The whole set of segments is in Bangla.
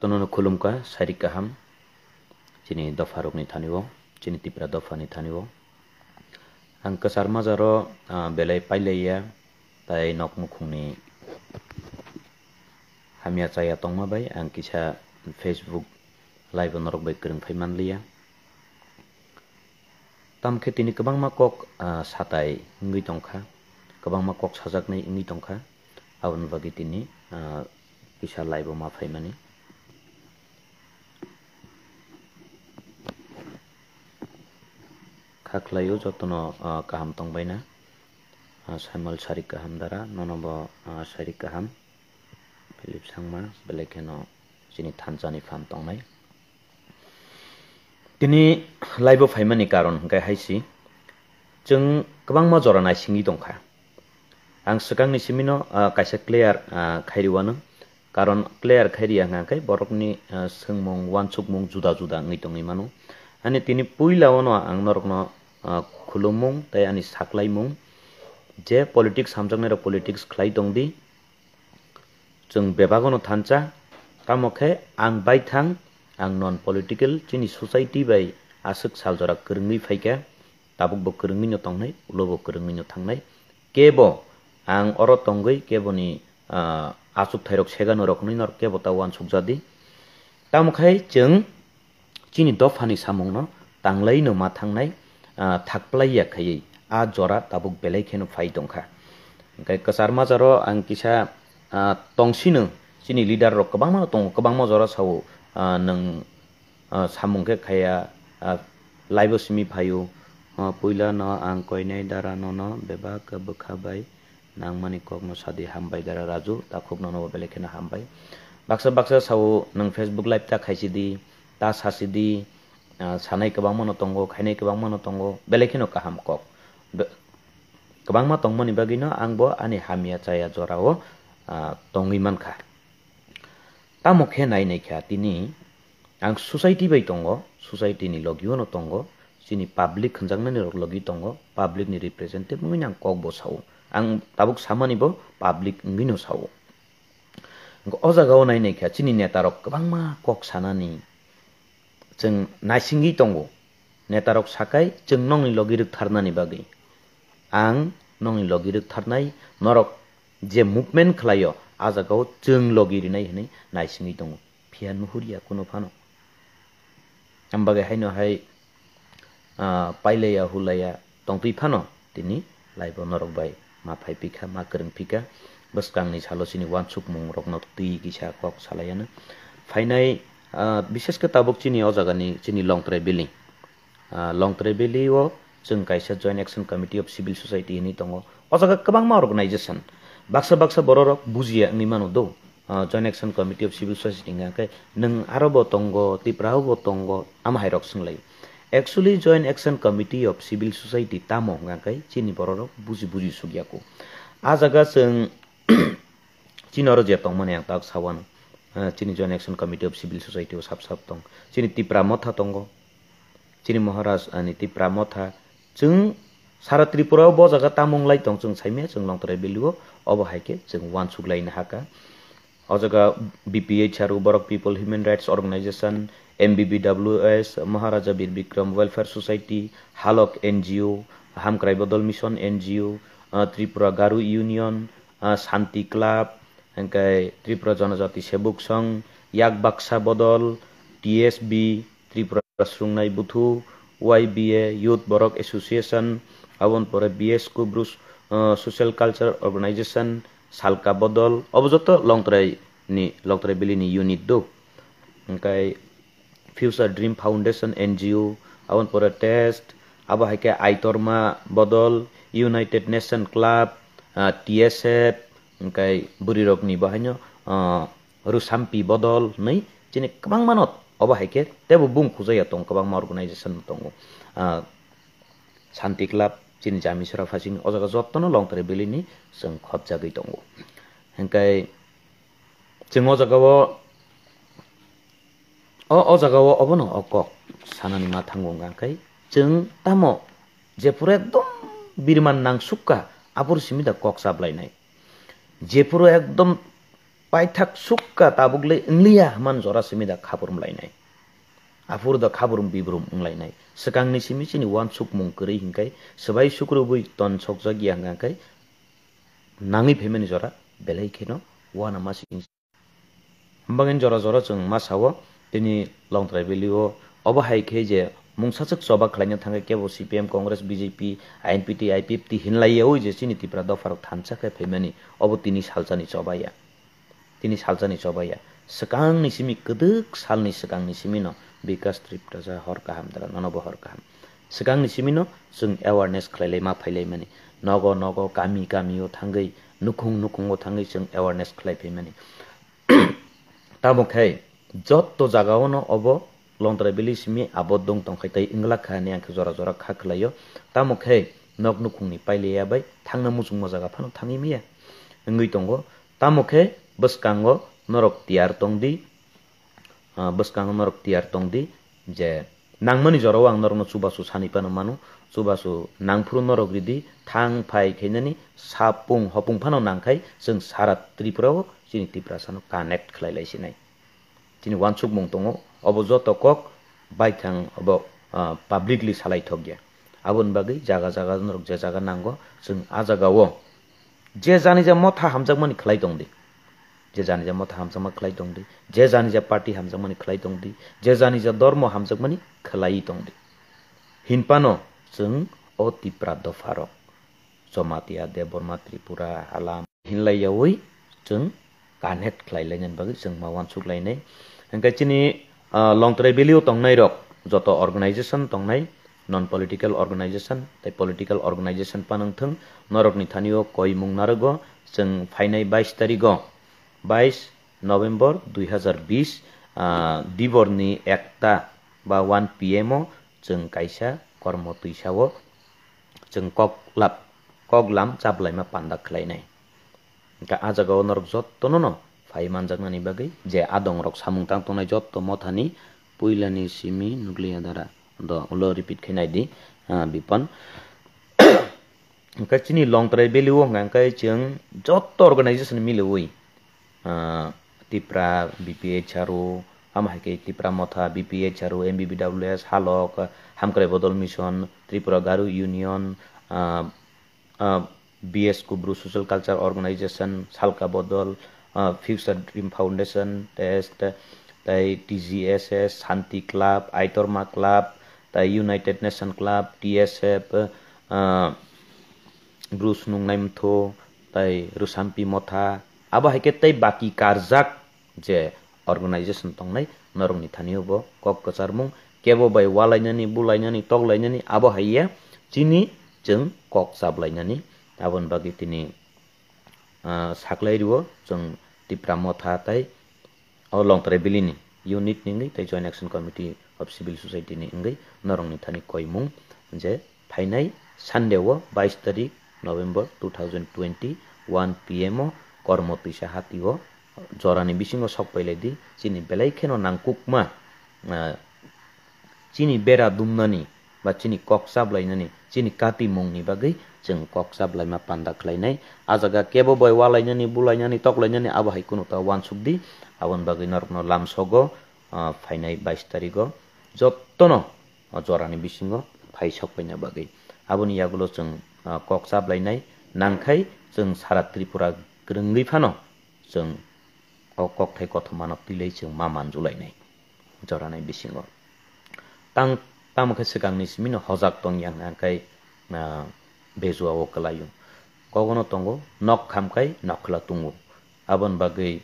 તનોનો ખુલુમકા સારી કાહમ chini dofa rok ni thani wo chini tipra dofa ni thani wo ang kasar ma jaro belai pailaiya tai nok mukhung ni hamia chaya tongma bai ang kisa facebook live norok bai kring phai man liya tam khe tini kabang ma kok satai ngi tongkha kabang ma kok sajak nei ngi tongkha awun bagi tini kisa live ma phai mani खाख्लायो जतन kaham tongbaina saimal sari kaham dara nonobo sari kaham philip sangma belekeno chini thanjani kham tongnai tini laibo phaimani karon hingkai haisi जों गोबां मा जरा नायसिङि दंखा आं सिगांनि सिमिनो कायसे क्लियार खायरिवानो कारण क्लियार खायरिया हांखाय बरफनि सोंमुं वानसुक मुं जुदा जुदा ngi tongi मानो अनि तिनी पहिला हो न आङ नरक न खुलो अनि साक्लाइ मुङ जे पोलिटिक्स हामी पोलिटिक्स खाइ दौँ दि जुन बेभागो न थान्चा कामखे आं बाई नन पोलिटिकल जिनी सोसाइटी बाइ आसुक सालजरा जरा गोरोङै फाइक्या दाबुक बो गोरोङै नो थांनाय उलो बो गोरोङै नो थांनाय केब' आं अर तङ्गै केब'नि आसुक थाइरक सेगा नरकै नर केब' तावान सुकजादि तामखै जों चिनि दफानि हानि सामुंग तांलै न मा थाकप्लाइया खै आ जरा ताबुक बेलाय खेन फाय दंखा ओंखाय कसार मा जरो आं किसा तंसि न चिनि लिडार र गबांग मा तंग गबांग मा जरा साव न सामुंगके खाया लाइबोसिमि फायो पहिला न आं कयनाय दारा न न बेबा क बखा बाय नांग सादि हामबाय गरा राजु दा खुब न न हामबाय बक्सा बक्सा साव न फेसबुक लाइभ दा खायसिदि ta sasidi sanai k e b a n g m a no tongo g khainai k e b a n g m a no tongo g b e l e k i n o kaham kok k e b a n g m a tongmani bagino angbo ani h a m i a c a y a jorao tongui mankha tamo khe nai nai kha tini ang society bai tongo g society ni logio w no tongo g s i n i public k h n j a n g n a ni logi tongo g public ni representative ngi n ang kok bo sao ang tabuk samani bo public ngi no sao chini nai nai kia tarok Oza gawo nia ke bangma kok sanani cheng naisingi tongo netarok sakai cheng nongni logirik tharnani bagi ang nongni logirik tharnai norok je movement khlayo ajagao cheng logirinai hinai naisingi tongo phian muhuria kuno phano ambage haino hai পাইলেয়া হুলাইয়া টংতুই ফানো তিনি লাইব নরক বাই মা ফাই পিখা মা করেন পিখা বস কাংনি সালসিনি ওয়ান সুক মুং রকনত তুই গিসা কক সালাইয়ানো ফাইনাই विशेषकै ताभो चिनी जगान चिनी लङ ट्रे भेल्ली लङ ट्रे भेल्ली जुन क्या जय एक्सन कमिटी अफ सिल ससाइ त जग अर्गनाइजेसन बाजि नौ joint action committee of civil society नायकै नङ तिप्र तङ अम हाइर सिंल actually joint action committee of civil society तामा चिनी बुझिसोगिएको आ जगा जीनजन त सानु चिनी joint action committee of civil society सब सब sap चिनी तिप्रा tipra motha tongo महराज maharaj प्रामथा tipra motha chung सारा त्रिपुरायाव ब जागा तामाङलाई दं जों छाइमे जों लंतराय बेलुगो अब हाइके जों वान सुग्लायनो हाका अजगा बिपिएच आरो Borok people human rights organisation MBBWS Maharaja Bir Bikram welfare society हालक एनजिओ हामक्राइ बदल मिशन एनजिओ त्रिपुरा गारु युनियन शान्ति क्लाब त्रिपुरा जनजाति सेबुक सङ्घ याक बाक्सा बदल टिएसबी त्रिपुरा सुंनाय बुथु वाइबीए यूथ बरक एसोसिएशन अबन परे बीएस कुब्रुस सोशल कालचार अर्गानाइजेशन सालका बदल अबजत लंगत्राय नि लंगत्राय बिलिनि यूनिट दो ओंखाय फ्यूचर ड्रीम फाउंडेशन एनजीओ अबन परे टेस्ट अब हाइके आइतरमा बदल united nation club TSF kai buri rok ni bahanya harus eh, hampi bodol nih jene kabang manot oba heke tebu bung kuzai atong kabang ma organization tongo eh, santi klap jene jami sura fasing oza ka zot tono long tere nih ni seng kop jagai tongo kai jeng oza ka wo o oza ka wo obono oko sana ni ma tanggung jeng tamo jepure dong biriman nang suka apur simida kok sablay nai जेपुरो एकदम पाइथाक सुक्का ताबुकले हमान मान जरासिमी दा खाबुरुमलायनाय आफुर दा खाबुरुम बिबुरुम सकांगनि सिगांनि सिमिसिनि वान सुक मुंकरै हिंखाय सोबाय बुइ तन सकजा गियांगांखाय नाङै फेमेनि जरा वान वाना मासिं हमबांगेन जरा जरा जों मासाव दिनै लंद्राय बेलिअ अबहाय जे मुंगसाचक सभा खलाइना थांगे के वो CPM Congress BJP INPT IPFT हिनलाइए ओ जेसी नीति प्रा दफारक थानसा के फैमानी अब तिनी सालसानि सभाया तिनी सालसानि सभाया सकांनि सिमि गदोक सालनि सिगांनि सिमि न विकास ट्रिपटा जा हर गाहाम दला ननबो हर गाहाम सिगांनि सिमि न जों एवारनेस खलाइलाय मा फैलाय माने नग नग गामि गामियाव थांगै नुखुं नुखुङाव थाङै जों एवारनेस खालायफैमाने दा बखाय जत्त' जागायावनो अब longtra beli simi abodong dong tong khai tai ingla khani ang zora zora kha khlayo ta mukhe nok nu pai paile ya bai thangna musung ma jaga phano thangi mi ya ngui tongo bus kango norok tiar tong di bus kango norok tiar tong di je nang mani ang norno chuba su sani pano manu chuba su nangphru norok ridi thang phai khainani sapung hopung phano nangkhai jeng sara tripura o sini tipra sano connect khlailai sinai wan wansuk mong tongo अब जतकक बायथां अब पाब्लिकलि सालायथगिया आबुन बागै जागा जगह जनरक जे जगह नांगौ जों आ जागाव जे जानिजा मथा हामजाकमानि खालाय दंदि जे जानिजा मथा हामजामा खालाय दंदि जे जानिजा पार्टी हामजाकमानि खालाय दंदि जे जानिजा धर्म हामजाकमानि खालाय दंदि हिनपानो जों अति प्रादफारक जमातिया देबरमा त्रिपुरा हालाम हिनलायावै जों कानेक्ट खालायलायनायनि बागै जों मावानसुकलायनाय ओंखायनो লংতরাই বেলিও তংনাই রক যত অর্গানাইজেশন তংনাই নন পলিটিক্যাল অর্গানাইজেশন তাই পলিটিক্যাল অর্গানাইজেশন পানংথং নরকনি থানীয় কই মুংনারগ जों फाइनाय बाइस तारिख बाइस नभेम्बर दुई हाजार बिस दिबरनि एकता बा वान पि एम जों काइसा कर्म तुइसाव जों ककलाब ककलाम जाबलायमा पान्दा खालायनाय आजागाव नरक जत्तन' fai manjaknani bagui je adong rok samung tang tongnai jotto mothani puilani simi nukliya dara do ulo repeat khainai di bipan angka chini long trai beliu angka cheng jotto organization milewui tipra bphr আমাকে ত্রিপুরা মথা বিপিএচ আর এমবিবিডাব্লিউএস হালক হামকরে বদল মিশন ত্রিপুরা গারু ইউনিয়ন বিএস কুব্রু সোশ্যাল কালচার অর্গানাইজেশন সালকা বদল uh, Dream Foundation, Test, tay tai DGSS, Santi Club, Aitorma Club, tai United Nation Club, DSF, uh, Bruce Nungnaimtho, tai Rusampi Mota. aba heke tai baki karzak, je organization nai, norong ni thani obo kok kochar mung kebo bai Tok Lai Nani, abo haiye chini jeng kok Nani, tabon bagi tini uh, saklai ribo jeng तिप्राम अ लङ यो युनिट नि तै joint action committee of civil society नरङ निथानी म जे फाइनाइ सन्डे हो बाइस तारिक November two thousand twenty one PMO कर्म पैसा हाती हो जो नि विष सबैलाई दि चिनी बेलै खेनो नाङकुकमा चिनी बेरा दुम्नानी बा चिनी कक्साब लायनानै चिनी कापि मुंनि बागै जों कक्साब लायमा पान्दा खालायनाय आजागा केबो बय वालायनानै बुलायनानै तकलायनानै आबो हायखुनु ता वान सुबदि आवन बागै नरनो लामसग फायनाय बाइस तारिख जत्तन जरानि बिसिङ फाय सकफैना बागै आबोनि यागुलो जों कक्साब लायनाय नांखाय जों सारा त्रिपुरा ग्रोङै फानो जों कक्थाय कथमानो पिलै जों मा मानजुलायनाय जरानाय बिसिङाव तां tam kha se kang ni simi no hojak tong yang na kai bezua cái kala yung kogono tongo nok kham kai nokla tungu abon bagai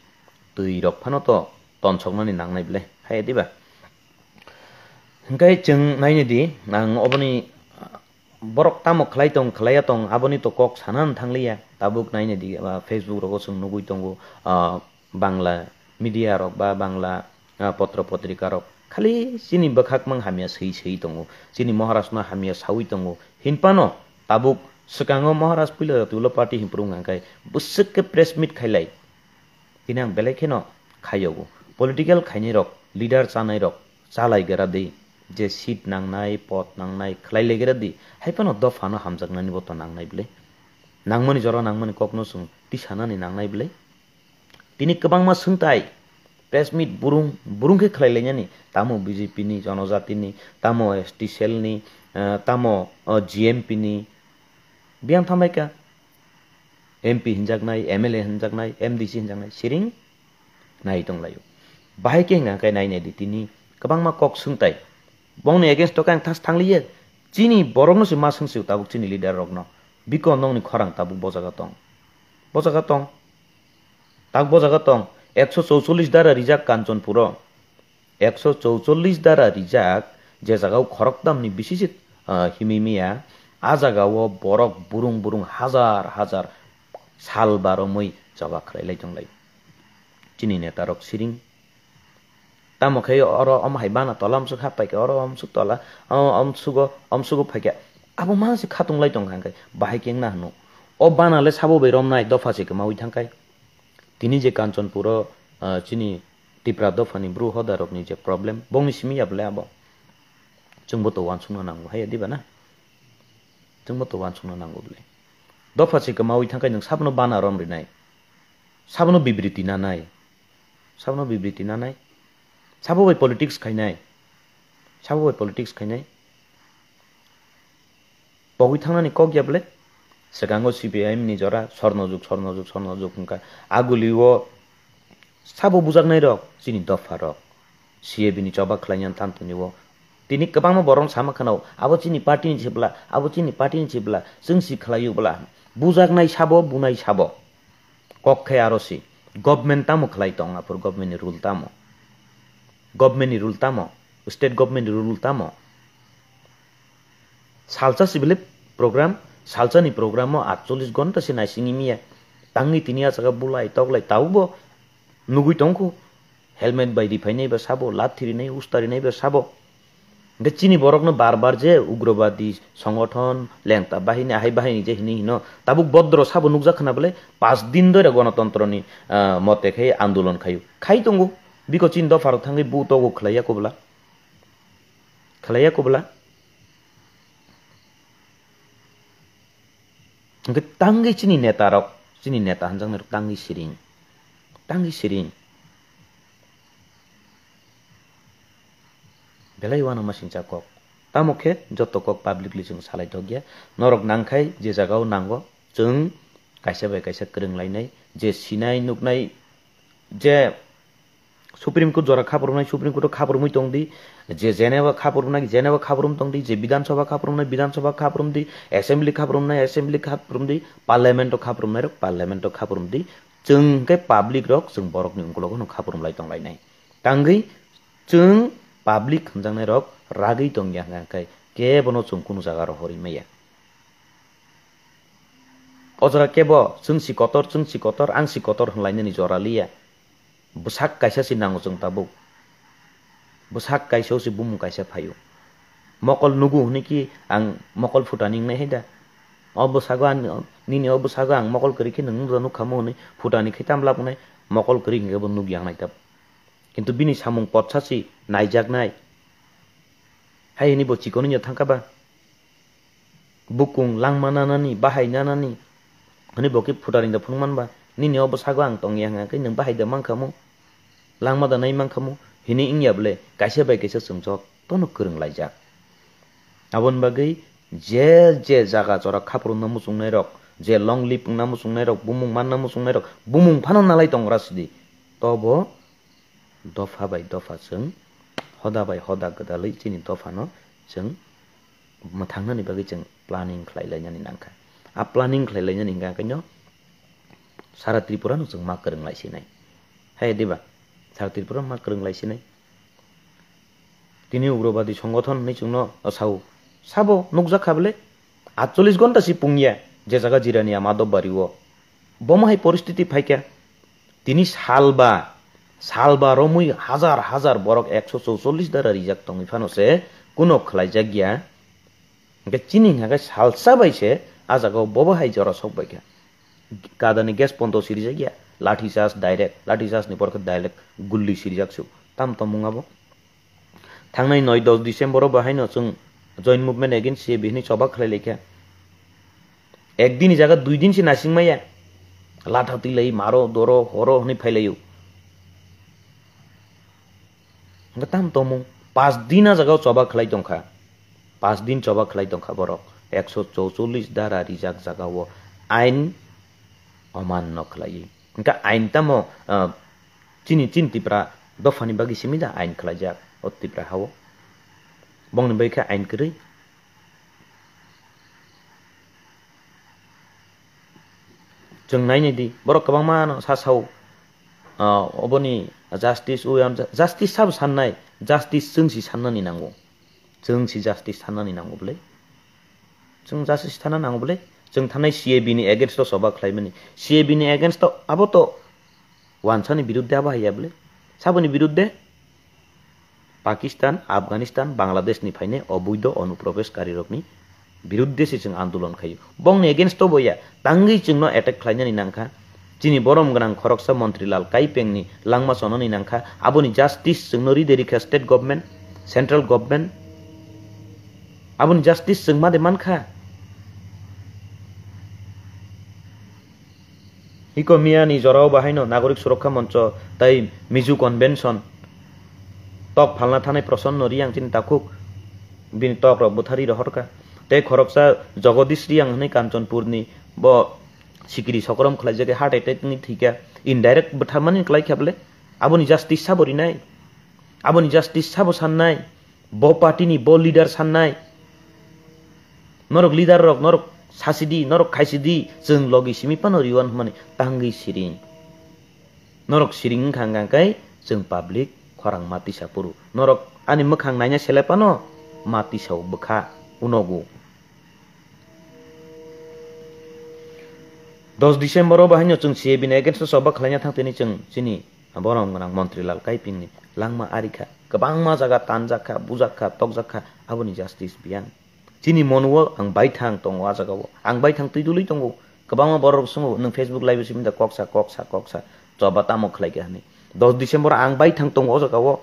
tui rok phano to ton chokna ni nangnai ble hai diba hingkai chung nai ni di nang oboni borok tamo khlai tong khlaya tong aboni to kok sanan thangliya tabuk như đi, di facebook rok sung nugui go bangla media rok ba bangla potro পত্রিকা রক खालि चिनी बखाकमङ हामिया सै सै तङ चिनी महाराष्ट्रमा हामिया सावै तङ हिनपानो ताबुक सकाङ महाराष्ट्र पुल तुल पार्टी हिम्प्रुङ हांखाय बुसुक्के प्रेस मिट खाइलाय किनां बेलेखेन खायगु पलिटिकेल खायनाय रक लिडार जानाय रक जालायगेरा दै जे सिट नांनाय पद नांनाय खालायलायगेरा दै हायपानो दफानो हामजागनानै बत नांनाय बिलाय नांमोनि जरा नांमोनि ककनो सों टिसानानै नांनाय बिलाय তিনি কবাংমা সুংতাই प्रेसमिट बुरुं बुरुंखे खालायलायनानै तामो बिजेपिनि जनजातिनि तामो एस टि सेलनि तामो जिएमपिनि बियां थांबायका एम पि हिन्जागनाय एम एल ए हिन्जागनाय एम डि सि हिन्जागनाय सिरिं नायै दंलायो बाहायखे हेंगाखाय नायनाय दितिनि गोबां मा कक सोंथाय बंनि एगेन्स्टआव आं थास थांलियो चिनि बरंनोसो मा सोंसिउ ताबुक चिनि लिडार रगन' बिक' नंनि खरां ताबुक बजागा दं बजागा दं ताबुक बजागा दं একশো চৌচল্লিশ দ্বারা রিজাক কাঞ্চনপুর একশো চৌচল্লিस দ্বারা रिजाक जे जागाव खरकदामनि बिसिसित हिमिमिया आ जागाव बरक बुरुं बुरुं हाजार हाजार साल बार' मै जगा खालायलायदोंलाय चिनि नेतारक सिरिं तामखाय अर अम हायबाना तला अमसुक हापायखाय अर अमसुक तला अमसुग अमसुग फायखाय आबो मासे खातुंलायदं हांखाय बाहायखें ना होनो अ बानालाय साबोबाय रमनाय दफासेखौ मावै थांखाय তিনি যে কাঞ্চনপুর চিনি টিপ্রা দফানি ব্রু হদারবনি যে প্রবলেম বংশিমি আবলে আব চুংবো তো ওয়ান সুনো নাঙ্গু হাই দিবা না চুংবো তো ওয়ান সুনো নাঙ্গু বলে দফা চিকা মাউই থাকাই নং সাবনো বানা রমরি নাই সাবনো বিবৃতি না নাই সাবনো বিবৃতি না নাই সাববাই পলিটিক্স খাইনাই সাববাই পলিটিক্স খাইনাই বগুই থাকনানি কক যাবলে ସେଗାଙ୍ଗ ସିପିଆଇଏମ୍ ନିଜରା ସ୍ୱର୍ଣ୍ଣଯୁଗ ସ୍ୱର୍ଣ୍ଣଯୁଗ ସ୍ୱର୍ଣ୍ଣଯୁଗ ଆଗୁଲିବ ସାବୁ ବୁଜାକ ନାଇଁ ରକ ଚିନି ଦଫା ରକ ସିଏ ବିନି ଚବା ଖେଳାଇଆନ ତାନ୍ତ ନିବ তিনি गोबां বরং সামাখানাও আবো চিনি পার্টিনি ছিবলা আবো চিনি পার্টিনি ছিবলা जों सि खालायोब्ला बुजागनाय साबो बुनाय साबो কক্ষে আরসি গভর্নমেন্ট তামো খেলাই টঙাপুর গভর্নমেন্টনি রুল তামো গভর্নমেন্টনি রুল তামো স্টেট গভর্নমেন্টনি রুল তামো সালসা সিভিলে প্রোগ্রাম सालचानी प्रग्राम आठचलिस घन्टास नाइसिङ मिया ती तिनी आज बुल टाउबो नुगतङ हेलमेट बिफाइ नै सब साबो तिरि नै उस्तारी नै बा चिनी बरक न बार बार जे उग्रवादी सङ्गठन ल्याङ् बाहिनी आइ बाहिनी जे हिनी हिँ न बद्र साबो सो नु जना पाँच दिन धेरै गणतन्त्र मते आन्दोलन खु खाइतङ विक चिन् दुई बगो खाइएको खोला 그 땅기 신이 냈다라고 신이 냈다 한 장면으로 땅기 시린 땅기 시린 বেলাই ওয়ানো মাসিং চা কক তামুখে যত কক পাবলিকলি जों সালাইদ গিয়া নরক নাংখাই যে জায়গাও নাঙ্গ जों কাইসা বাই কাইসা ক্রংলাইনাই যে সিনাই নুকনাই যে সুপ্রিম কোর্ট জ্বর খাপরম নাই সুপ্রিম কোর্ট মুই তং দি যে জেনেভা খাপরম নাই জেনেভা খাপরম তং দি যে বিধানসভা খাপরম নাই বিধানসভা খাপরম দি এসেম্বলি খাপরম নাই এসেম্বলি খাপরম দি পার্লামেন্ট খাপরম নাই পার্লামেন্ট খাপরম দি চংকে পাবলিক রক চং বরকনি অঙ্কলগন খাপরম লাই তং লাইনাই তাঙ্গি চং পাবলিক হামজাংনাই রক রাগই তং ইয়াঙ্গাকাই কে বনো চং কোনো জাগার হরি মেয়া অজরা কেব চং সিকতর চং সিকতর আং সিকতর হলাইনি জরালিয়া busak kaisa si nango chong tabuk busak kaisa si bum kaisa phayo mokol nugu hne ki ang mokol futanning ne heda অবসাগো আন নিনি অবসাগো আং মকল করি খে নং জানু খামো হনে ফুটানি খে তামলাপ নাই মকল করি গে বন্ধু গিয়াং নাই তাব কিন্তু বিনি সামুং পথসাসি নাইজাক নাই হাই হেনি বচি থাকাবা বুকুং লাংমা নানানি বাহাই বকি ফুটানি দা ফুং ni n i o bo sagang tong yang ngai nang ba hai d a mang k a m u lang ma da nai mang k a m u hini ing yable k a s y a bai kaisa sum jok tono kurung lai jak abon bagai je je z a g a jora k a p r u namu sungnai rok je long lip namu sungnai rok bumung man namu sungnai rok bumung p a n o n nalai tong rasdi tobo dofa dofa hoda hoda bay bay sung g ফ d a l ই দফা जों হদা বাই হ দ n g m a t ৈ চিনি দফা ন जों थांनानै ब ा n ै जों प्लानिं ख ा ल ा य n ा n न ा न ै न a ं ख ा n प ् ल ा न ि l a i ल ा य n ा य न ा न ै a ां ख ा य न ो सारा त्रिपुरानो जों मा गोरोंलायसिनाय हाय देबा सारा त्रिपुरा मा गोरोंलायसिनाय তিনি উগ্রবাদী সংগঠন নিচুন সাউ সাব নোক খাবলে আটচল্লিশ ঘন্টা সি পুঙিয়া যে জায়গা জিরানিয়া মাধব বাড়িও বমাহাই পরিস্থিতি ফাইকা তিনি সালবা সালবা রমুই হাজার হাজার বরক একশো চৌচল্লিশ দ্বারা রিজাক টঙিফানসে কোনো খলাই জাগিয়া চিনি হাগাই সালসা বাইছে আজাগ ববাহাই জরা সব বাইকা कादने ग्यास पंतो सिरिजक या लाठी सास डायरेक्ट लाठी सास ने परखत डाइरेक्ट गुल्ली सिरिजक तम ताम तमुङाबो थांनाय दस डिसेम्बर डिसेम्बरआव बाहायनो जों जॉइंट मुभमेन्ट एगेन्स्ट से बिनि सभा लेखा एक दिन जगह दुई दिन से नासिंमाया लाठा तिलै मारो दरो हरो हनै फैलायो ताम तमु पाँच दिन जगह सभा खालाय दंखा पाँच दिन सभा खालाय दंखा एक सौ 144 धारा रिजाक जागाव आईन oman noklai. Nka ain t अमान्नखलाई ఇంకా ఆయన తమ చ ి a ి i ి న ్ తిప్రా ద ఫ i ి బగిసి o ీ ద ఆయన క ల a ా ఒత్ తిప్రా హవ బంగ్ని బైక ఆయన కరి जों न ा य न ा य a ि बर' ग ो a ां मा सासाव o n न ि जास्टिस उयाम जास्टिस साब साननाय जास्टिस जोंसि स ा न n ा n ै n ां ग ौ जोंसि ज ा स ् ट ि s a n न न ा न ै नांगौब्लै जों जास्टिस स n a n i n a n g ौ b l ल ै जों थानाय सि ए बिनि एगेन्स्टआव सभा खालामोनि सि ए बिनि एगेन्स्टआव आबोथ' वानसानि बिरुद्धे आबो हायाबोलै साबोनि बिरुद्धे पाकिस्तान आफगानिस्तान बांलादेशनिफ्रायनो अबैध अनुप्रवेशकारिरकनि बिरुद्धेसो जों आन्दोलन खायो बंनि एगेन्स्टआव बया दाङै जोंनो एटेक खालामनानै नांखा जिनि बरम गोनां खरकसा मन्त्रिलाल काइपेंनि लांमा सननि नांखा आबोनि जास्टिस जोंनो रिदेरिखा स्टेट गभर्नमेन्ट सेन्ट्रेल गभर्नमेन्ट आबोनि जास्टिस जों मादे मानखा ইকমিয়া নি জৰাও বাহাইন নাগৰিক সুৰক্ষা মঞ্চ তাই মিজু কনভেনশ্যন তক ফালনা থানাই প্ৰচন্ন ৰিয়াং চিন তাকুক তক ৰবুথাৰী ৰহৰকা তে খৰকচা জগদীশ ৰিয়াং হেনে কাঞ্চনপুৰ নি ব চিকিৰি চকৰম খেলাই যাগে হাৰ্ট এটেক নি ঠিকা ইনডাইৰেক্ট বুঠা মানে খেলাই খেপলে আপুনি জাষ্টিচ চাবৰি নাই আপুনি জাষ্টিচ চাব চান নাই ব পাৰ্টি নি ব লিডাৰ চান নাই নৰক লিডাৰ ৰক নৰক sasidi norok kaisidi zeng logi simi pano riwan humani tanggi siring norok siring kang kang kai zeng pablik korang mati sapuru norok ani hang nanya pano mati sau beka unogu dos desember oba hanyo zeng siye bina egen so sobak lanya tang teni zeng sini borong ngonang montri lal kai pingni langma arika kebangma zaka tanzaka buzaka tokzaka abuni justice biang chini monwa ang bai thang tong wa jagaw ang bai thang tui duli tongo kabang borok sungo nang facebook live simda koksa koksa koksa to bata mo khlai ka ni 10 december ang bai thang tong wa jagaw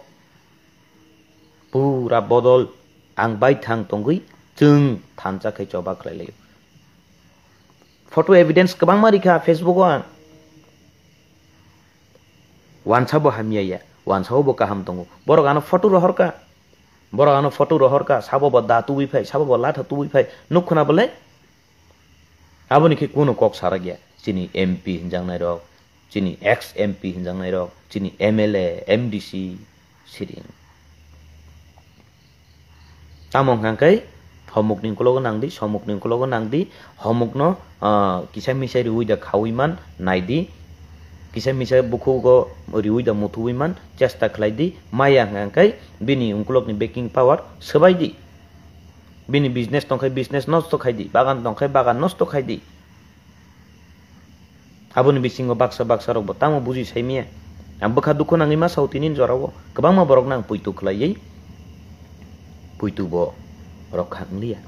pura bodol ang bai thang tongui chung thamcha khai choba khlai le photo evidence kabang mari kha facebook wa wan sabo hamya ya wan sabo ka ham tongo borok ano photo rohor ka বড় আনো ফটো রহরকা সাবব বদা তুই ফাই সাবব লাঠা তুই ফাই নুখুনা বলে আবনিকে কোনো কক সারা গিয়া চিনি এমপি হিনজাংনাই রক চিনি এক্স এমপি হিনজাংনাই রক চিনি এমএলএ এমডিসি সিরিং তামং হাঙ্কাই হমুক নিংকলগো নাংদি সমুক নিংকলগো নাংদি হমুকনো কিসাই মিসাই রুইদা খাউইমান নাইদি buku kisa-misa mutu riuida mutuiman chasta di maya ngangkai bini ni baking power di bini business tongkhai business nosto di bagan tongkhai bagan di abon aboni bisingo baksa baksa rok botamo buji saimia ang bakha dukho nangima sautinin kebang ma borok nang puitu yai puitu bo rok hang liya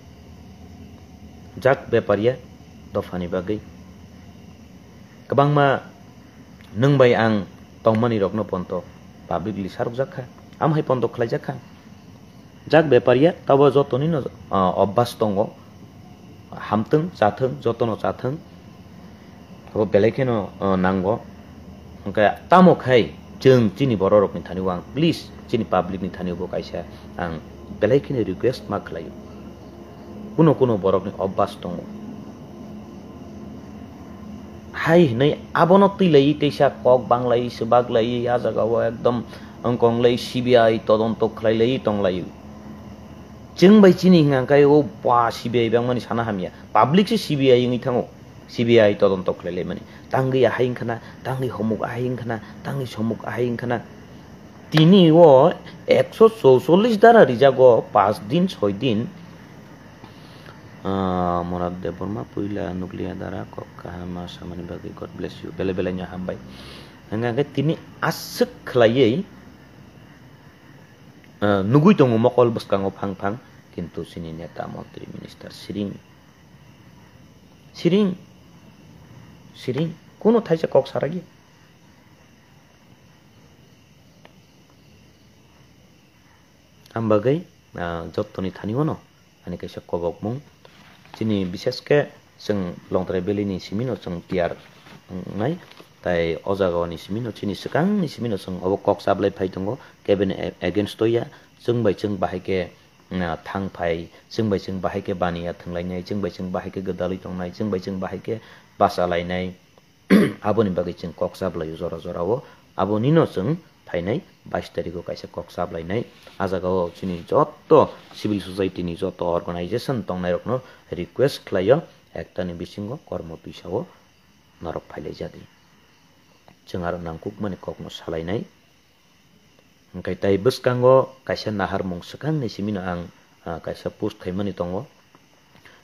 jak beparia dofani bagai kebang ma नों बाय आं तंमनि रग्न पन्त पाब्लिकलि सारक जाखा आम हाय पन्द खलाय जाखा जाक बेपारिया तब जतनि न अभ्यास दङ हामथों जाथों जतन' जाथों अब बेलेखेन नांगौ ओमफ्राय तामखाय जों जोंनि बर' रकनि थानायाव आं प्लिज जोंनि पाब्लिकनि थानायावबो खायसे आं बेलेखेनि रिकुवेस्ट मा खालायो कुनु कुनु बर'नि अभ्यास दङ হাই নই আবনতি লাই তেসা কক বাংলাই সেবাগলাই ইয়া জাগাও একদম অঙ্কংলাই সিবিআই তদন্ত খাই লাই টংলাই जों बाय चिनि हिंगांखाय ओ बा सिबिआइ बां माने साना हामिया पाब्लिक से সিবিআই इङै थाङो सिबिआइ তদন্ত খাইলাই মানে তাंगै আহাইं খানা তাंगै হমুক আহাইं খানা তাंगै সমুক আহাইं খানা তিনি ও একশো চৌচল্লিশ দ্বারা রিজাগ পাঁচ দিন ছয় দিন Ah, murad Deburma Puila Nuklia Dara kah Samani Bagi God bless you Bela-belanya hambai Hangga tini asik klaye. Ah, Nugu Itu mokol bos kangop pang pang Kintu sini neta menteri minister siring Siring Siring Kuno taisa kok saragi Ambagai ah, Jotoni tani wono Ani kaisa kobok mung chini biseske sung longtre beli ni simino sung tiar ngai tai oja go ni simino chini sukang ni simino sung obo kok sablai phai tongo kevin against to ya sung bai chung bahai ke na thang phai sung bai chung bahai ke bani ya thanglai nai chung bai chung bahai ke gadali tong nai chung bai chung bahai ke basa lai nai aboni bagi chung kok sablai zora zora wo aboni nino sung फाइनाय बाइस तारिकको कायसे कक साबलायनाय आजागाव चिनि जत सिभिल ससाइटिनि जत अर्गानाइजेसन तंनाय रखनो रिक्वेस्ट खालायो एकतानि बिसिंग कर्म पिसाव नरक फाइलाय जादों जों आरो नांकुक माने ककनो सालायनाय ओंखाय ताइ बोसकांग कायसे नाहार मुं सोखांनायसिमिनो आं कायसे पोस्ट खायमानि दङ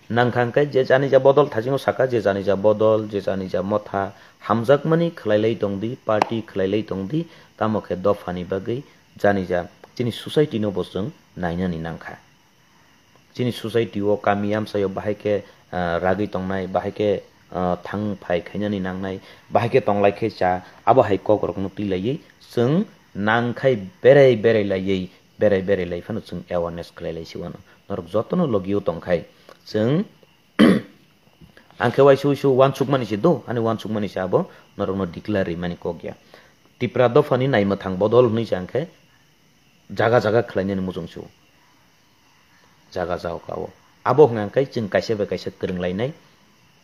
नांखांखै जे जानिजा बदल थाजिङाव साखा जे जानिजा बदल जे जानिजा मथा हामजाकमानि खलायलाय दंदि पार्टि खलायलाय दंदि तामखे दफानि बागै जानिजा जोंनि ससाइटिनि बसजों नायनानै नांखा जोंनि ससाइटियाव गामि आमसायाव बाहायखे रागै दंनाय बाहायखे थां फाय खायनानै नांनाय बाहायखे दंलायखे जा आबो हाय कग्रकनो तिलायै जों नांखाय बेराय बेरायलायै बेराय बेरायलायफानो जों एवारनेस खलायलायसिवानो नरक जतन लगियो दंखाय जों आंखौ वाइ सौ सौ वान सुक मानिसो दो आनि वान सुक मानिसो आबो नरनो डिक्लारि माने कगिया टिप्रा दफानि नायमो थां बदल हुनैसो आंखौ जागा जागा खालायनानै मोजोंसौ जागा जावगावो आबो होनांखाय जों खायसे बे खायसे गोरोंलायनाय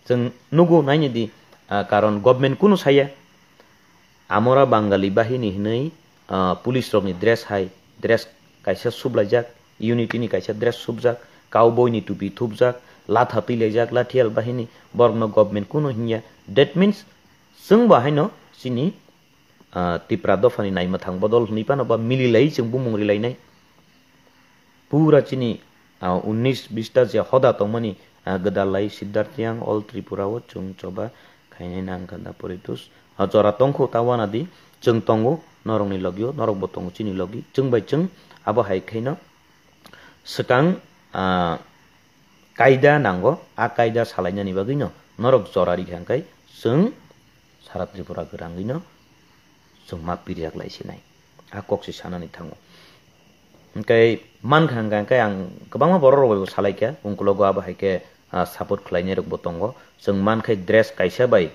जों नुगौ नायनो दि कारण गभर्नमेन्ट कुनु साया आमरा बांगालि बाहिनि हिनै पुलिस रकनि ड्रेस हाय ड्रेस खायसे सुबलायजाक इउनिटिनि खायसे ड्रेस सुबजाक cowboyni tupi thupjak latha pilaijak lathial bahini borgno government kuno hiya that means sung bahaino sini tipra dofani naima thang bodol hni pa ba mililai chung bumungri lainai pura chini 19 20 ta je hoda tongmani गदालाई सिद्धार्थियांग ऑल त्रिपुराव चुंग चोबा खाइने नांगकांदा परितुस हजरा तंखो तावाना दि चुंग तंगो नरंगनि लगियो नरंग बतंगो चिनि लगि चुंग बाय चुंग आबो हाय खैनो सकां kaida nanggo a kaida salanya ni bagino norok sorari kangkai seng sarat di pura gerang gino seng ma piri ak lai a kok si sana ni tango kai man kangkai kai ang kebang ma boro roboi salai kia ung kulo go abah ke saput kulai nyerok botonggo seng man kai dress kai sabai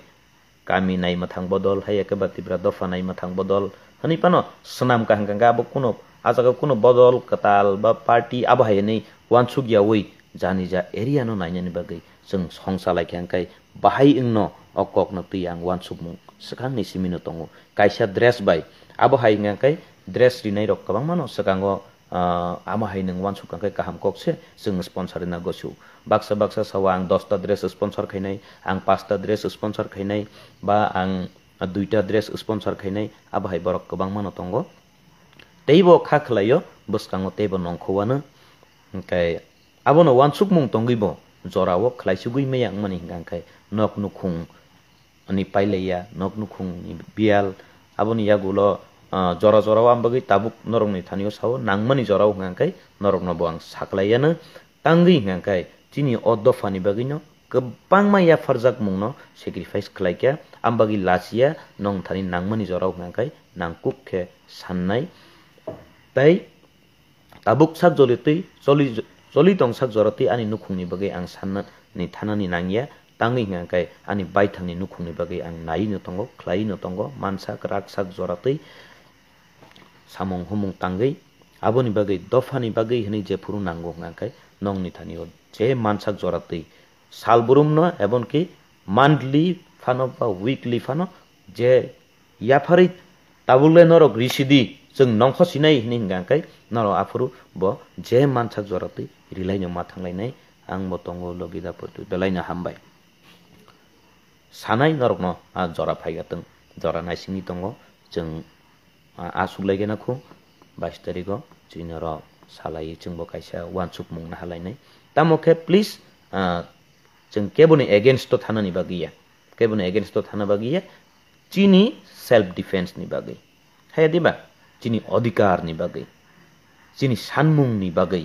kami nai matang bodol hai ake bati bradofa nai matang bodol hani pano senam kangkai kai abok kuno, আজকে কোনো বদল কাতাল বা পার্টি আবহায়নি ওয়ানসুগিয়াওই জানি যা এরিয়ানো নাইনানি বাকি जों संसालायखेंखाय बाहाय ओंन अककनो तै आं वानसुबमुं सिखांनि सिमिनो दङ कायसा ड्रेस बाय आबो हायंखाय ड्रेस रिनाय रक गोबां मानो सिखांग आबो हाय नों वानसुबखांखाय गाहाम ककसे जों स्पन्सर ना गोसौ बाक्सा बाक्सा सावा आं दसता ड्रेस स्पन्सर खायनाय आं पाँचता ड्रेस स्पन्सर खायनाय बा आं दुइटा ड्रेस स्पन्सर खायनाय आबो हाय बरक गोबां मानो दङ teibo khaklayo buskango teibo nongkhuwanu kai abono wansuk mung tongibo jorawo khlaisugui meya mani hingang kai nok nukhung khung ani paileya nok nukhung ni bial aboni yagulo jora jorao ambagi tabuk ni thanio sao nangmani jorao hingang kai norongno bang saklayana tangi hingang kai tini oddo fani bagino kebangma ya farjak mungno sacrifice khlaikya ambagi lasiya nongthani nangmani jorao hingang kai nangkuk ke sannai তাই tabuk sab jolitui joli joli tong sab jorati ani nukhungni bagai ang sanna ni thanani nangya tangi nga kai ani bai thangni nukhungni bagai ang nai no tongo khlai no tongo mansa krak sak jorati samong humung tangi aboni bagai dofani bagai hini je puru nango nga kai nongni thani o je mansa jorati salburum no ebon ki monthly fano ba weekly fano je yaphari tabule norok rishidi जों नंख सिनाय हिनि आफुरु ब जे मानसा जरातै रिलाइन मा नै आं लगिदा पतु बेलाइन हामबाय सानाय न आ जरा फायगातों जरा नायसिनि तंग जों आसुलायगोनाखौ बाइस तारिखआव जोंनि र सालायो जोंबो खायसेया वानसुक मुंनो हालायनाय दा मखे प्लिज जों केबोनि एगेन्स्ट थानानि बागै गैया केबोनि एगेन्स्ट थानो बागै गैया चिनि सेल्फ डिफेन्सनि बागै हाया दिबा যিনি অধিকার নিবাগে যিনি সানমুং নিবাগে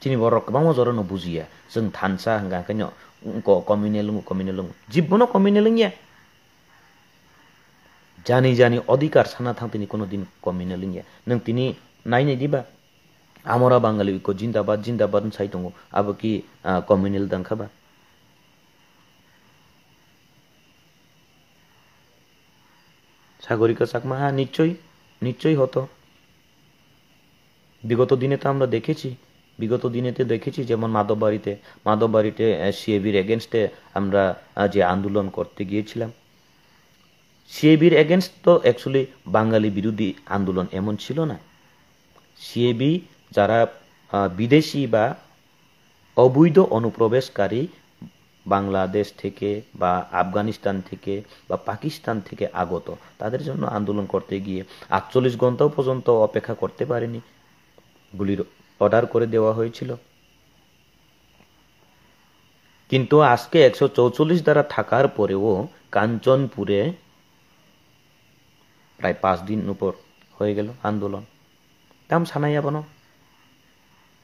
যিনি বড় বামো জরনো বুঝিয়া जों थानसा हंगा कन्य कमिने लुंगु कमिने लुंगु जीवनो कमिने लुंगिया জানি জানি অধিকার সানা থাং তিনি কোনোদিন কমিনে লিঙ্গিয়া নং তিনি নাই নাই দিবা আমরা বাঙালি ঐক্য জিন্দাবাদ জিন্দাবাদ সাই দङ আবো কি কমিউনেল দাঙ্খাবা সাগরিকা চাকমা হা নিশ্চয়ই নিশ্চয়ই হতো বিগত দিনে তো আমরা দেখেছি বিগত দিনেতে দেখেছি যেমন মাদব বাড়িতে মাদব বাড়িতে সিএবির এগেনস্টে আমরা যে আন্দোলন করতে গিয়েছিলাম সিএবির এগেনস্ট তো অ্যাকচুয়ালি বাঙালি বিরোধী আন্দোলন এমন ছিল না সিএবি যারা বিদেশি বা অবৈধ অনুপ্রবেশকারী বাংলাদেশ থেকে বা আফগানিস্তান থেকে বা পাকিস্তান থেকে আগত তাদের জন্য আন্দোলন করতে গিয়ে আটচল্লিশ ঘন্টাও পর্যন্ত অপেক্ষা করতে পারেনি গুলির অর্ডার করে দেওয়া হয়েছিল কিন্তু আজকে একশো চৌচল্লিশ দ্বারা থাকার পরেও কাঞ্চনপুরে প্রায় পাঁচ দিন উপর হয়ে গেল আন্দোলন তাম সানাইয়া বনো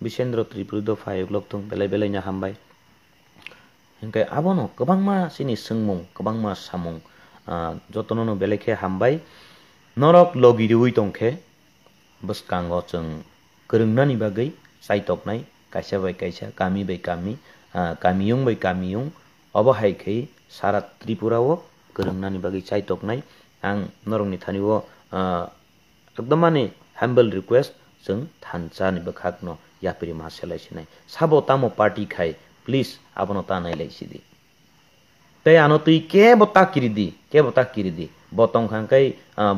বিশেন্দ্র ত্রিপুরী দফা এগুলো বেলাই বেলাই না হামবাই हिंखाय आबनो गोबां मासिनि सोंमुं गोबां मा सामुं जतननो बेलेखे हामबाय नरक लगिदुइ दंखे बसकांगो जों गोरोंनानि बागै साइटकनाय कायसा बाय कायसा गामि बाय गामि गामियुं बाय गामियुं अबहायखै सारा त्रिपुराव गोरोंनानि बागै साइटकनाय आं नरंनि थानिव एकदम माने हेम्बल रिक्वेस्ट जों थानसानि बखाखनो यापरि मा सेलायसिनाय साबो तामो पार्टी खाय প্লিজ তা নাই দি তাই ಅವನು তুই কে বতা ಅನು দি কে বতা ಕಿರಿದಿ দি বতং ಕಿರಿದಿ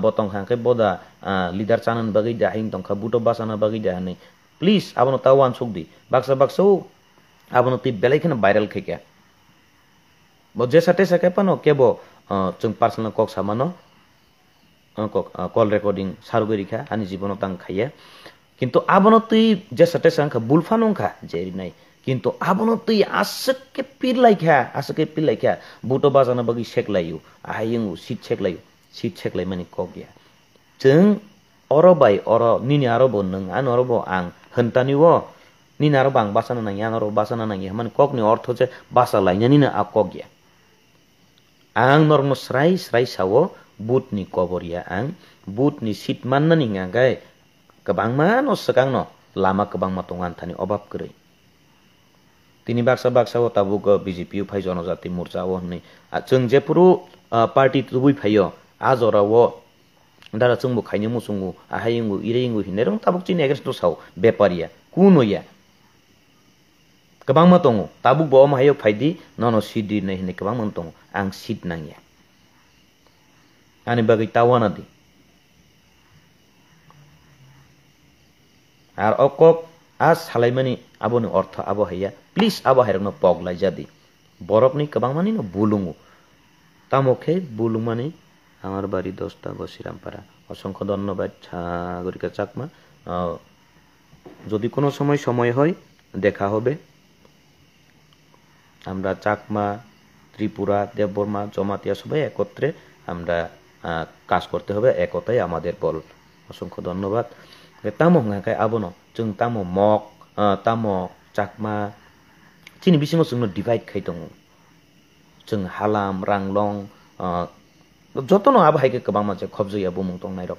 বতং ханкай বদা লিডার бода лидар санан হিং তংখা тонка বাসান басана баги дахани প্লিজ আপনার তাও আনসুক দি বাক্সা বাক্সাও আপনার তুই বেলাইখান ভাইরাল খেকে যে সাথে সাকে পানো কেব চুং পার্সোনাল কক সামানো কল রেকর্ডিং সারুগে রিখা আনি জীবন তাং খাইয়া কিন্তু আপনার যে সাথে সাংখা বুলফানুখা জেরি নাই কিন্তু আবনতই আসকে পির লাইখা আসকে পির লাইখা বুটো বাজানো বগি সেকলাইউ আহাইয়ু সিট সেকলাইউ সিট সেকলাই মানে কগিয়া जों अर बाय अर निनि आरोबो नों आन आरोबो आं होनतानिव निनि आरोबो आं बासानो नाङि आन आरो बासानो नाङि माने ककनि अर्थ जे बासा लायनानिनो आ कक गैया आं नर्म स्राय स्राय सावो बुटनि कबरिया आं बुटनि सिट माननानि गाय गोबां मा न' सिगां न' लामा गोबां मा दङ आन्थानि अभाब गोरै Tini tabu pai baksa baksa BJP ke wo u z ি ন ি বাক্সা ব া a ্ স া ও তাবুক ব ি জ u প ি ফাই জনজাতি ম ো র i yo. A zora wo जेफोरो पार्टी तुबुइ फ u य ो आज र व दारा चंगु खाइने मुसंगु आहायंगु इ र े i ग ु हिनेर ताबुक चिनि ए a Kuno ya. k ा b a n g matong ु न ो य ा ग ो o ां h a ङ त ा ब ु i di nono s ा इ द ि नन सिदि नै हिने गोबां मतङ आं स ि n नाङिया आनि a ा ग ै तावाना i Ar okok আজ সালাইমানি আবনি অর্থ আবহাইয়া প্লিজ আবহাইরনো পগলাই যাদি বরফনি কবাংমানি ন বুলুঙু তামোখে মানে আমার বাড়ি দশটা পারা অসংখ্য ধন্যবাদ সাগরিকা চাকমা যদি কোনো সময় সময় হয় দেখা হবে আমরা চাকমা ত্রিপুরা দেববর্মা জমাতিয়া সবাই একত্রে আমরা কাজ করতে হবে একতাই আমাদের বল অসংখ্য ধন্যবাদ তামো হাঁকায় আবনো chừng ta mò mọc à, ta mò chạc mà chỉ nên biết sinh nó divide khai tông chừng halam rang long à, যতনো আবহাইকে কবাং মাঝে খবজয়া বুমুং তং নাইরক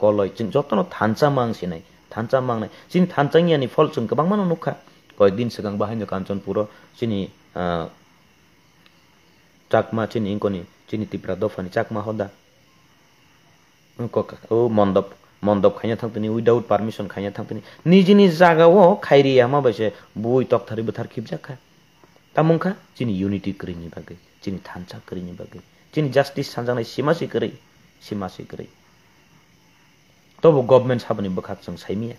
কলয় চিন যতনো থানচা মাংসি নাই থানচা মাংনাই চিন থানচাংয়ানি ফল চিন কবাং মানো নুখা কয়দিন সিগাং বাহাইনো কাঞ্চনপুর চিনি চাকমা চিনি ইঙ্কনি চিনি তিপ্রা দফানি চাকমা হদা ও মণ্ডপ मन्दप खाइ थाङ्ग पनि विदाउट पर्मिसन खाइ थाङ्ग पनि निज निज जागा हो खाइरिया बसे बोइ तक्थरि बथार खिप जाका तामुङखा चिन युनिटी करिनि बागे चिन थान्चा करिनि बागे चिन जस्टिस सञ्जाङ नै सीमा सि करै सीमा सि करै तबो गभर्नमेन्ट छ पनि बखात छ छैमिया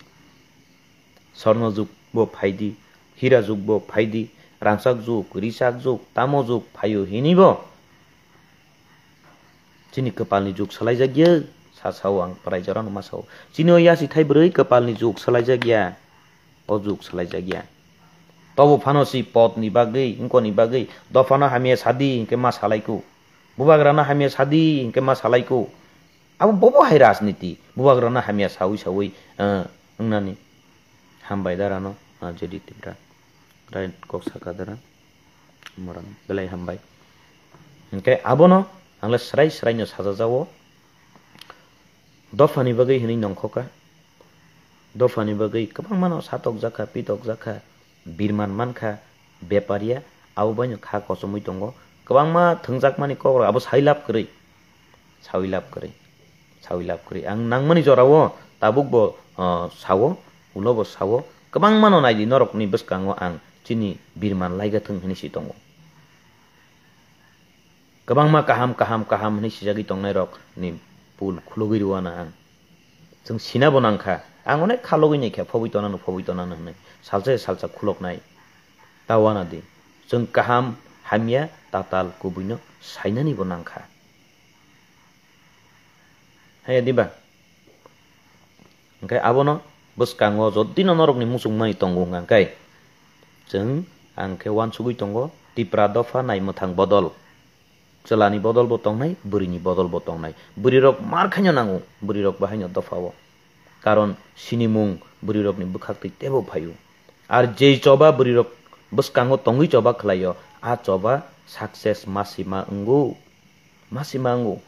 सर्नो जुग बो फाइदी हीरा जुग बो फाइदी रामसाक जुग रिसाक जुग तामो जुग फायो हिनिबो चिनी कपालनी जुग सलाइ जागिय sasau ang parai jaran masau. Cino ya si thai beri kepal ni juk selai jagia, pot juk selai si pot ni bagai, ingko ni bagai. Do fano hamia sadi ingke mas halai ku. Bubak rana hamia sadi ingke mas halai ku. Abu bobo hai ras niti, bubak rana hamia sawi sawi, eh, engnani. Ham bai darano, ah, jadi tibra. Rai kok sakadara, murang, belai ham bai. Oke, abono, angles serai serai nyos hazazawo, Dofani bagai hini nongkoka. Dofani bagai kemang mana satok zaka pitok zaka birman manka beparia au banyak kha kosomui tonggo kebang ma zak mani kogro abo sailap kri sailap kri sailap kiri. ang nang mani wo tabuk bo eh, sawo ulo bo sawo kebang mana nai di norok ni beskango ang chini birman laiga teng hini si tongo kebang ma kaham kaham kaham hini si jagi nai rok ni pul k u l o g i r wana ang t s u n g sina bonang k a ang onek a l o g i n ni kha p o b i tonan o p o b i tonan o ne salsa salsa k u l o k nai ta wana di t s u n g kaham h a m i a tatal kubino sainani bonang k a haya diba n g k a i abono bus kango jodi nonorok ni musung mai tongo n angkai t s u n g a n g k e wan sugui tongo d i p r a dofa nai m u t a n g bodol celani bodol botong nai buri ni bodol botong nai buri rok mar kanyo nangu buri rok bahanyo dofawo karon sini mung buri rok ni bukhak tebo payu ar jei coba buri rok bus kango tonggi coba kelayo a coba sukses masih ma enggu masih ma enggu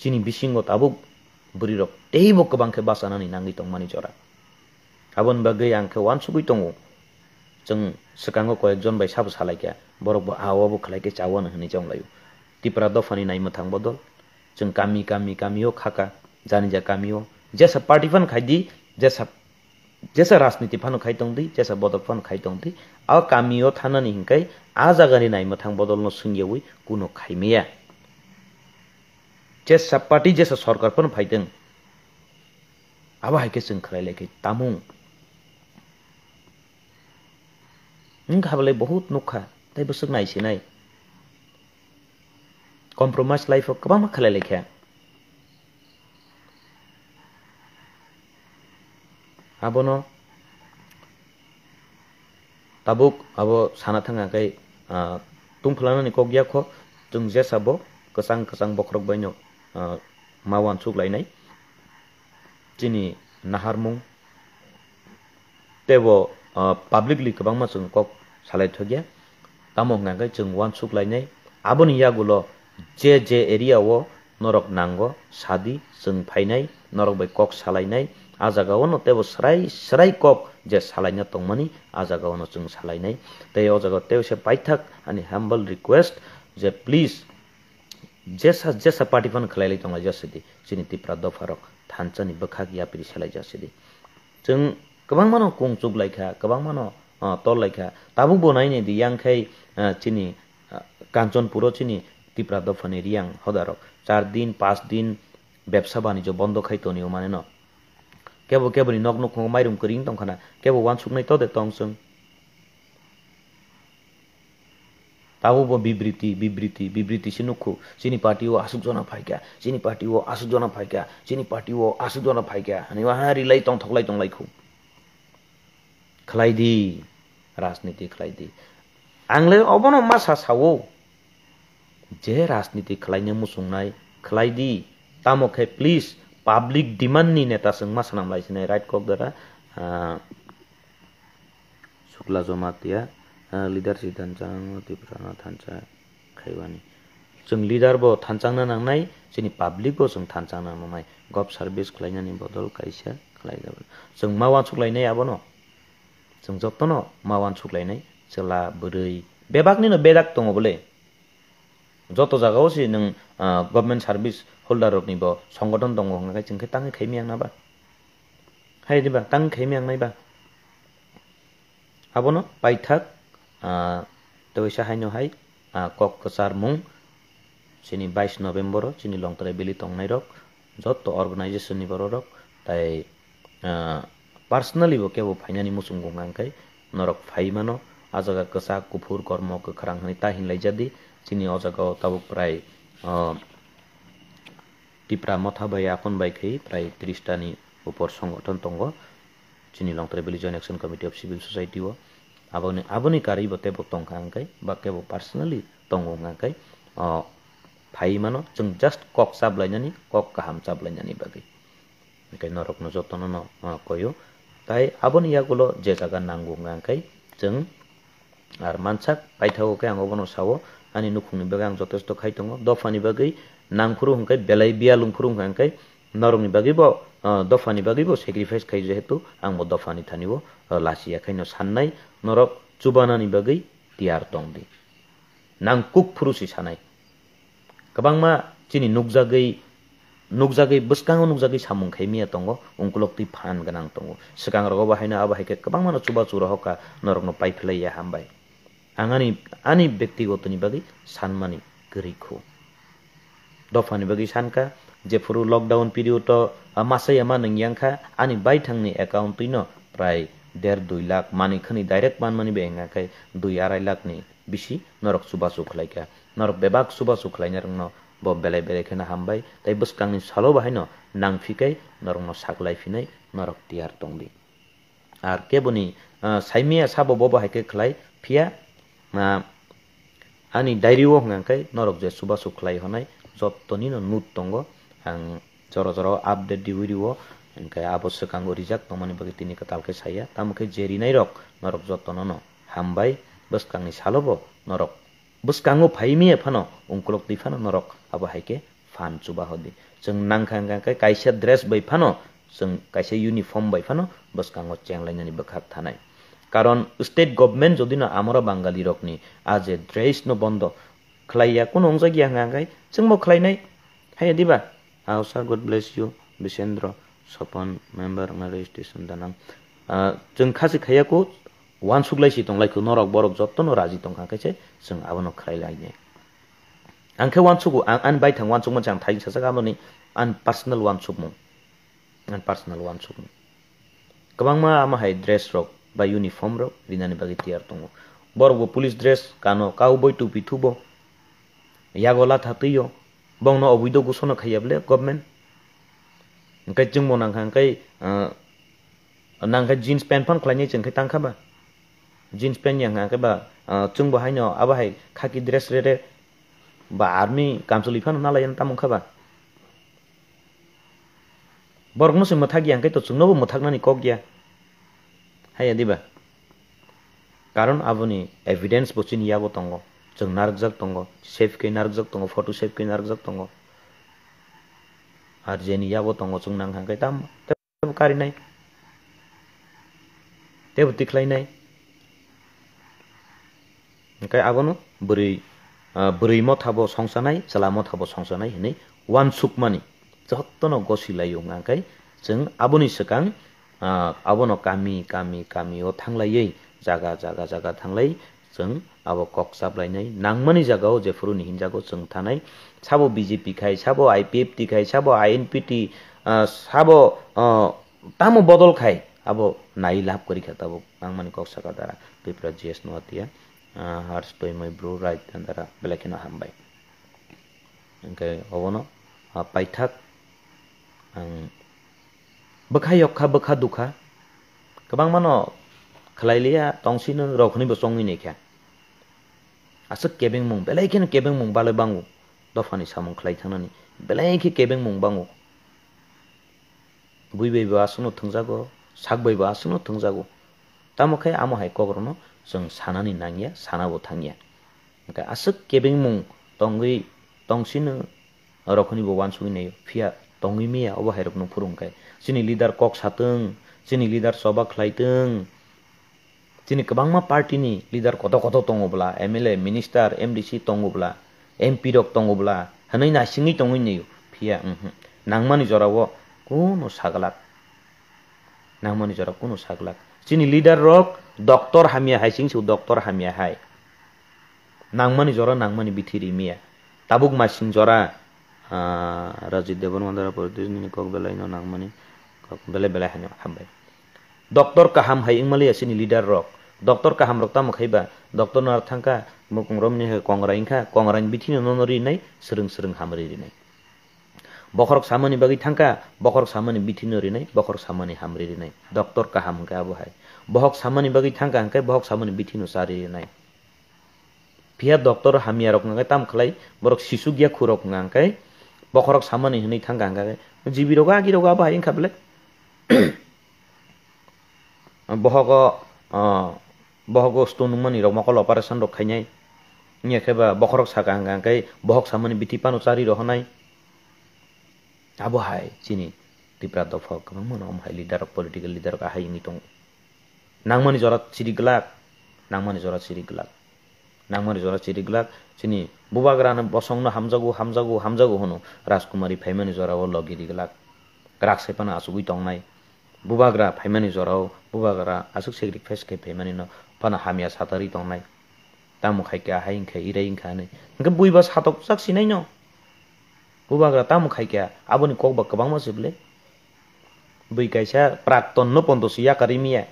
cini buri rok tei bo kebang ke basana ni nanggi tong mani cora abon bagai yang ke wan subi tongu ceng se koyak zon bai sabu salai kia borok bo awo bo kelayo ke cawan layu Tipra fani नै matang बदल, Ceng कामी, कामी, कामी yo khaka jani ja kami yo. Jasa party fan khai di जैसा राजनीति फन जैसा फन आ कामियो थाना नि हिंकाइ आज गरि नाइमा थाङ कुनो खाइमिया जेसा पार्टी जेसा सरकार पनि फाइदों अब हाइके जों तामुङ बहुत नखा दायबो compromised life of kaba makhala lekha abono tabuk abo sana thanga kai tungkhlana ni kogya kho jungje sabo kasang kasang bokrok baino mawan suk lainai chini naharmung tebo publicly kabang ma chung kok salai thogia tamo nga kai chung wan suk lainai aboni yagulo जे जे एरियाव नरक नांगो सादि जोंफायनाय नरक बै कक सालायनाय आजागावनो तेव स्राय स्राय कक जे सालायना तंमानि आजागावनो जों सालायनाय ते अजागाव तेव से पाइथाक अनि हम्बल रिक्वेस्ट जे प्लिज जेसा जेसा पार्टिफन खलायलाय दङ जासेदि जोंनि तिप्रा दफारक थानचानि बोखाग यापिरि सेलाय जासेदि जों गोबां मानो कंचुक लायखा गोबां मानो तल लायखा ताबु बनायनाय दि यांखाय चिनि काञ्चनपुर चिनि 띠브라 덮어니 리양 허다럭 চারদিন পাঁচ দিন ব্যবসা বাণিজ্য বন্ধ খাইতো নিও মানে ন কেবো কেবনি নগ্ন খুঁ মাইরুম করিং তংখানা কেবো ওয়ান সুকনাই তদে তংসং তাও বিবৃতি বিবৃতি বিবৃতি সিনুক্ষু চিনি পার্টি ও আসুক জনা ফাইকা চিনি পার্টি ও আসুক জনা ফাইকা চিনি পার্টি ও আসুক জনা ফাইকা হানি হ্যাঁ রিলাই তং থকলাই তং লাইখু খেলাই দি রাজনীতি খেলাই দি আংলে অবন মাসা সাও je rasniti khlaina musungnai khlai di tamo khe please public demand ni neta sangma sanam lai sinai right kok dara sukla jomat ya uh, leader sidan chang ti prana thancha khai wani sung bo thanchang na nai sini public bo sung thanchang na nang nai gop service khlaina nih bodol kaisya khlai da sung ma wan chuklai nai abono sung jotto no ma wan chuklai nai chela berei bebak ni no bedak tongo boleh जत जागावसि नों गभर्नमेन्ट सार्भिस हल्डारनिबो संगठन दङ होननाय जोंखौ ताङै खाइमि आंनाबा हायदिबा ताङै खाइमि आंनायबा हाबनो पाइथाक तैसा हायनोहाय কক कसार मुं सिनि बाइस नभेम्बर सिनि लंतराय बेलि तंनाय रक जत अर्गेनाइजेसननि बर' रक তাই পার্সোনালি কেউ ফাইনানি মুসুম গঙ্গাঙ্কাই নরক ফাইমানো আজগা কসা কুফুর কর্ম কখরাং হই তাহিন লাইজাদি তিনি অজাগ ko প্রায় টিপরা মথা বাই আখন বাই খেয়ে প্রায় prai 30 ta সংগঠন তঙ্গ চিনি লংতরে বিলিজন action committee of civil society ও আবনি আবনি কারি বতে বতং খাঙ্কাই বা কেব পার্সোনালি তঙ্গ খাঙ্কাই ফাই মানো जों জাস্ট কক চাপ জানি কক কাহাম চাপ জানি বাকি এখানে নরক ন ন কয়ো তাই আবনি ইয়াগুলো যে জায়গা নাঙ্গু খাঙ্কাই जों আর মানসাক পাইথাগোকে আঙ্গবনো সাও ani nukhungni bagay ang jotesto ah, khai tongo dofani bagay nangkhuru hongkai belai bialungkhuru hongkai নরমনি বাগিব দফানি বাগিব সেক্রিফাইস খাই যেহেতু আং দফানি থানিব লাসিয়া খাইন সাননাই নরক চুবানানি বাগৈ তিয়ার দংদি নাং কুক ফুরুসি সানাই গবাংমা চিনি নুকজাগৈ নুকজাগৈ বসকাঙ নুকজাগৈ সামুং খাই মিয়া দङ উংকুলক তুই ফান গনাং দङ সিগাং রগ বাহাইনা আবাহাইকে গবাং মানো চুবা চুরা হকা নরকনো পাইফেলাই হামবাই आंनि आंनि व्यक्तिगतनि बागै सानमानि गरिखौ दफानि बागै सानखा जेफोरो लकडाउन पिरियड मासै मा नोंयांखा आंनि बाय थांनि एकाउन्टैन प्राय देर दुइ लाख मानिखनि डाइरेक्ट मानमानि बेहेंखाय दुइ आराय लाखनि बिसि नरक सुबा सुखलायखा नरक बेबाग सुबा सुखलायनो रोंन ब बेलाय बेलायखोनो हामबाय दाय बोसखांनि साल' बाहायनो नांफिखाय नरकनो साग्लायफिनाय नरक तियार दंदि आर केबनि साइमिया साबो बबो हायखो खलाय फिया आंनि डायरियाव हांखै नरक जे सुबा सुख्लाय हनाय जत्तनि नुत दङ आं जर जर आपडेट दिउरिव ओंखाय आवश्यक आं रिजाक दंमोन बगे तिनि खोथालखै साया तामुखै जेरिनाय रक नरक जत्तन न हामबाय बोसकांनि साल'ब नरक बोसकाङो फाइमि एफानो उंकुलक दैफानो नरक आबो हाइके फान चुबा हदि जों नांखांखांखै कायसे ड्रेस बैफानो जों कायसे इउनिफर्म बैफानो बोसकाङो चेंलायनानै बोखार थानाय কারণ স্টেট গভর্নমেন্ট যদি না আমরা বাঙালি রকনি আজ ড্রেস ন বন্ধ ख्लाइया कुन हुन्छ कि आङ आँगाइ जों म ख्लाइनाय हाय दिबा how sir God bless you Bisendra Sapan member registration दानां जों खासि खायाखौ वान सुग्लायसि दंलायखौ नरक बरक जत्तन राजि दंखाखायसो जों आबनो ख्रायलायनो आंखौ वान सुगु आं आन बायथां वान सुग मोजां थायो सासे गामोनि आन पार्सनेल वान सुग मुं आन पार्सनेल वान सुग मुं गोबां मा मा हाय ड्रेस रक ବା ୟୁନିଫର୍ମର ବିଧାନ ବିଭାଗ ତିଆରି ତଙ୍ଗ ବରବ ପୁଲିସ ଡ୍ରେସ୍ କାନ କାଉ ବଇ ଟୁପି ଥୁବ ୟା ଗଲା ଥାତିୟ ବଗ୍ନ ଅବୈଧ ଘୋଷଣ ଖାଇବା ବେଲେ ଗଭର୍ଣ୍ଣମେଣ୍ଟ ओंखाय जोंबो नांखा ओंखाय नांखा जिन्स पेन्ट फान खालायनाय जों ओंखाय तांखाबा जिन्स पेन्ट यांखा ओंखायबा जोंबो हायनो आबाहाय खाकि ड्रेस रेरे बा आर्मि गामसा लिफान नालायनो तामंखाबा बरगनो से मथागिया ओंखाय तो जोंनोबो मथागनानै कक गया haya diba karon aboni evidence bochin yabo tongo jeng narjak tongo save ke narjak tongo photo save ke narjak tongo ar jeni yabo tongo chung nang hang kai tam tebo kari nai tebo tiklai nai kai abono buri buri mo thabo songsanai chala mo thabo songsanai hene wan sukmani jottono gosilai yong angkai jeng aboni sekang abono kami kami kami o thanglaiयै jaga jaga jaga thanglai जों अब कक्साबलायनाय नांमानि जागाव जेफोरनि हिन्जाखौ जों थानाय साबो बिजेपि खाय साबो आइपिएफ टि खाय साबो आइएनपिटि साबो तामो बदल खाय अब नाई लाभ करी खा तब नांमानि कक्साका द्वारा बेफोर जिएस नवातिया हर्ष दैमै ब्रु राइट द्वारा बेलाखिनो हामबाय ओमफ्राय अबन पायथाक आं bakha yokha bakha dukha kabang mano khlailia tongsi n a n ro khni bosongi ne kya asuk kebeng mung belai ken kebeng mung bale bangu dofani samung khlai thanani belai ke kebeng mung bangu buibe ba asno thungjago sakbe ba asno thungjago tamokhe a amo hai kogorno r s o n g sanani nangya sanabo thangya 그러니까 asuk kebeng mung tongi tongsi nang ro khni bo wansui ne phia tongi miya oba hairok nung purung kai जोंनि लिडार कक साथों जोंनि लिडार सबा ख्लायथों जोंनि गोबां मा पार्टिनि लिडार कत कत दङब्ला M L A minister M D C दङब्ला एम पि दक दङब्ला हनै नासिङै दङै नै फिया नांमानि जराव कुनु सागलाक नांमानि जराव कुनु सागलाक जोंनि लिडार रक डक्टर हामिया हाय सिंसौ डक्टर हामिया हाय नांमानि जरा नांमानि बिथिरि मिया ताबुक मासिं जरा रजित देवन मन्दारा प्रदेश कक बेलायनो नांमानि bele bele hanyo hambai doktor kaham hai ingmali asini leader rok doktor kaham rok tamo khaiba doktor nar thangka mukung romni ha kongra ingka kongra ing bithi no nori nai sereng sereng hamri ri nai bokhorok samani bagi thangka bokhorok samani bithi nori nai bokhorok samani hamri ri nai doktor kaham ka abu hai bokhorok samani bagi thangka ingka bokhorok samani bithi no sari ri nai pia doktor hamia rok ngai tam khlai borok sisu gya khurok ngai bokhorok samani hinai thangka ngai jibiro ga giro ga ba ingka bele বহগ বহগ স্তুমনি ৰমক অপাৰেশ্যন ৰখাই নাই নিয়েবা বখৰক চাকাংগাংকে বহক চামনি বিটি পাণ উচাৰি ৰহনাই আবো হাই চিনি তিপ্ৰা দফক হাই লিডাৰক পলিটিকেল লিডাৰক আহাই ইংগিতং নাংমানি জৰাত চিৰি গ্লাক নাংমানি জৰাত চিৰি গ্লাক নাংমানি জৰাত চিৰি গ্লাক চিনি বুবাগ্ৰান বচং ন হামজাগু হামজাগু হামজাগু হনু ৰাজকুমাৰী ফাইমানি জৰাব লগিৰি গ্লাক ৰাগ চাইপানা আছো গৈ টং নাই bubagra paimani zorau bubagra asuk segri feske paimani no pana hamia satari tong nai tamu kai kia hain kai ira in kane ngam bui bas hatok saksi nai no bubagra tamu kai kia abon kok bak kabang masib le bui kai sa prakton no pontos iya karimia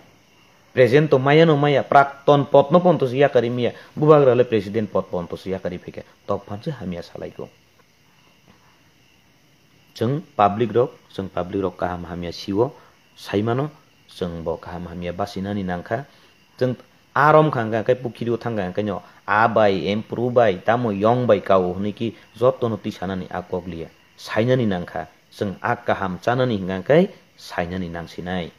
Presiden maya no maya prakton pot no pontos iya karimia bubagra le presiden pot pontos iya karipeke top panci hamia salaiko Jeng public rock, jeng public rock kaham hamia siwo, saimano jeng bo kaham hamia basinani nangka jeng arom khanga kai pukhiru thanga kai em pru improve tamo yong bai kau huniki jotto no ti sanani akoglia sainani nangka jeng ak kaham chanani hinga kai nang sinai,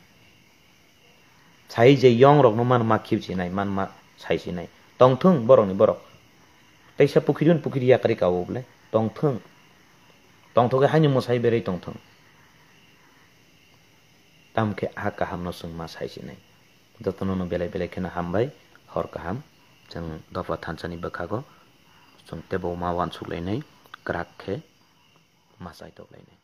chai je yong rok no man ma makhib sinai man ma chai chinai tongthung borok ni borok taisa pukhirun pukhiriya kari kau ble tongthung tongthoke hanyu mosai berei tongthung amke haka hamno sung ma saisi nai jotono no belai belai kena hambai hor kaham jang dofa thansani bakago sung tebo ma wan suklai nai krak khe masai toklai nai